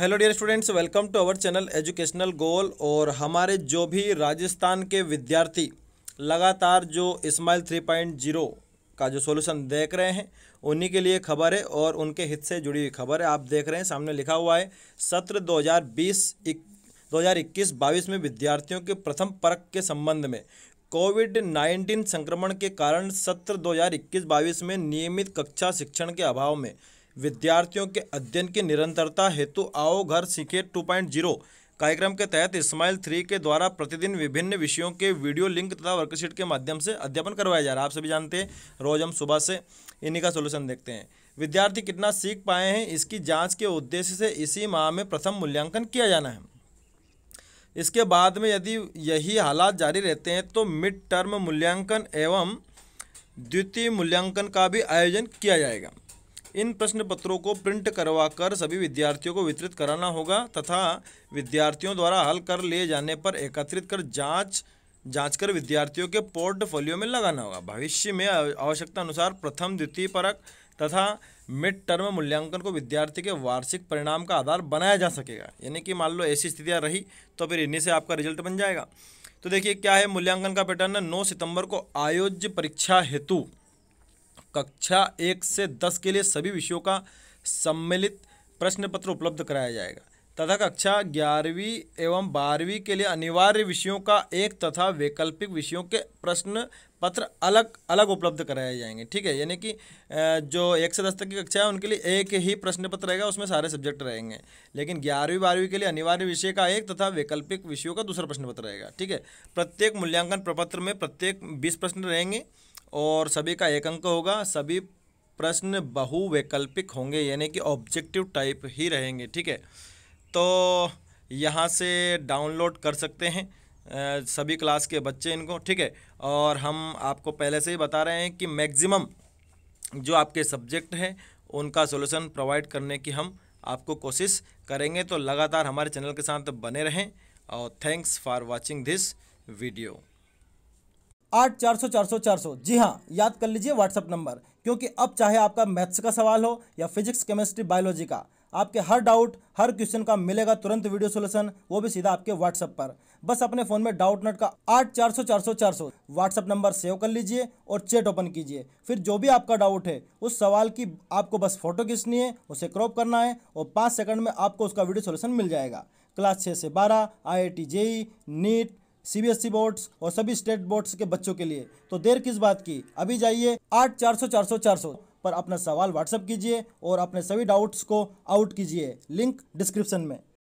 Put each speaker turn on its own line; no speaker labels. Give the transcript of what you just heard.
hello dear students welcome to our channel educational goal और हमारे जो भी राजस्थान के विद्यार्थी लगातार जो इस्माइल थ्री पॉइंट जीरो का जो सोल्यूशन देख रहे हैं उन्हीं के लिए खबर है और उनके हित से जुड़ी हुई खबर है आप देख रहे हैं सामने लिखा हुआ है सत्र दो हज़ार बीस दो हज़ार इक्कीस बाईस में विद्यार्थियों के प्रथम परख के संबंध में कोविड नाइन्टीन संक्रमण के कारण सत्र इक्कीस बाईस में नियमित कक्षा शिक्षण के अभाव में विद्यार्थियों के अध्ययन की निरंतरता हेतु आओ घर सीखे 2.0 कार्यक्रम के तहत स्माइल थ्री के द्वारा प्रतिदिन विभिन्न विषयों के वीडियो लिंक तथा वर्कशीट के माध्यम से अध्यापन करवाया जा रहा है आप सभी जानते हैं रोज हम सुबह से इन्हीं का सोल्यूशन देखते हैं विद्यार्थी कितना सीख पाए हैं इसकी जांच के उद्देश्य से इसी माह में प्रथम मूल्यांकन किया जाना है इसके बाद में यदि यही हालात जारी रहते हैं तो मिड टर्म मूल्यांकन एवं द्वितीय मूल्यांकन का भी आयोजन किया जाएगा इन प्रश्न पत्रों को प्रिंट करवाकर सभी विद्यार्थियों को वितरित कराना होगा तथा विद्यार्थियों द्वारा हल कर लिए जाने पर एकत्रित कर जांच जांच कर विद्यार्थियों के पोर्टफोलियो में लगाना होगा भविष्य में आवश्यकता अनुसार प्रथम द्वितीय परक तथा मिड टर्म मूल्यांकन को विद्यार्थी के वार्षिक परिणाम का आधार बनाया जा सकेगा यानी कि मान लो ऐसी स्थितियाँ रही तो फिर इन्हीं से आपका रिजल्ट बन जाएगा तो देखिए क्या है मूल्यांकन का पैटर्न नौ सितंबर को आयोज्य परीक्षा हेतु कक्षा एक से दस के लिए सभी विषयों का सम्मिलित प्रश्न पत्र उपलब्ध कराया जाएगा तथा कक्षा ग्यारहवीं एवं बारहवीं के लिए अनिवार्य विषयों का एक तथा वैकल्पिक विषयों के प्रश्न पत्र अलग अलग उपलब्ध कराए जाएंगे ठीक है यानी कि जो एक से दस तक की कक्षा है उनके लिए एक ही प्रश्न पत्र रहेगा उसमें सारे सब्जेक्ट रहेंगे लेकिन ग्यारहवीं बारहवीं के लिए अनिवार्य विषय का एक तथा वैकल्पिक विषयों का दूसरा प्रश्न पत्र रहेगा ठीक है प्रत्येक मूल्यांकन प्रपत्र में प्रत्येक बीस प्रश्न रहेंगे और सभी का एक अंक होगा सभी प्रश्न बहुवैकल्पिक होंगे यानी कि ऑब्जेक्टिव टाइप ही रहेंगे ठीक है तो यहाँ से डाउनलोड कर सकते हैं सभी क्लास के बच्चे इनको ठीक है और हम आपको पहले से ही बता रहे हैं कि मैक्सिमम जो आपके सब्जेक्ट हैं उनका सोल्यूशन प्रोवाइड करने की हम आपको कोशिश करेंगे तो लगातार हमारे चैनल के साथ बने रहें और thanks for watching this video आठ चार सौ चार सौ चार सौ जी हाँ याद कर लीजिए व्हाट्सअप नंबर क्योंकि अब चाहे आपका मैथ्स का सवाल हो या फिजिक्स केमिस्ट्री बायोलॉजी का आपके हर डाउट हर क्वेश्चन का मिलेगा तुरंत वीडियो सोल्यूशन वो भी सीधा आपके व्हाट्सअप पर बस अपने फ़ोन में डाउट नट का आठ चार सौ चार सौ चार सौ व्हाट्सअप नंबर सेव कर लीजिए और चैट ओपन कीजिए फिर जो भी आपका डाउट है उस सवाल की आपको बस फोटो खींचनी है उसे क्रॉप करना है और पाँच सेकंड में आपको उसका वीडियो सोल्यूशन मिल जाएगा क्लास छः से बारह I I T JEE NEET CBSE boards e और सभी स्टेट बोर्ड्स के बच्चों के लिए तो देर किस बात की अभी जाइए आठ चार सौ चार सौ चार सौ पर अपना सवाल व्हाट्सअप कीजिए और अपने सभी डाउट्स को आउट कीजिए लिंक डिस्क्रिप्शन में